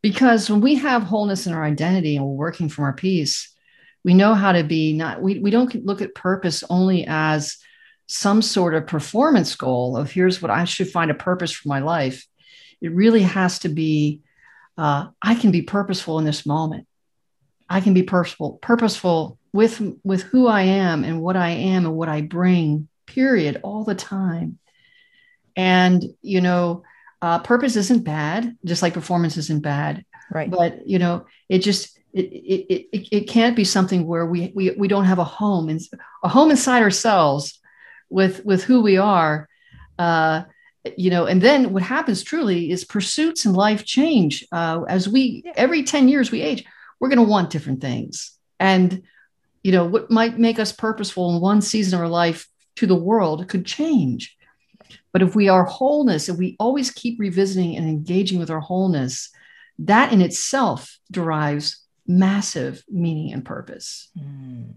Because when we have wholeness in our identity and we're working from our peace, we know how to be not, we, we don't look at purpose only as some sort of performance goal of here's what I should find a purpose for my life. It really has to be uh, I can be purposeful in this moment. I can be purposeful, purposeful with with who I am and what I am and what I bring. Period, all the time. And you know, uh, purpose isn't bad, just like performance isn't bad. Right. But you know, it just it, it it it, can't be something where we we we don't have a home and a home inside ourselves with with who we are. Uh, you know, and then what happens truly is pursuits in life change. Uh, as we every ten years we age, we're going to want different things, and you know what might make us purposeful in one season of our life to the world could change but if we are wholeness, if we always keep revisiting and engaging with our wholeness, that in itself derives massive meaning and purpose. Mm.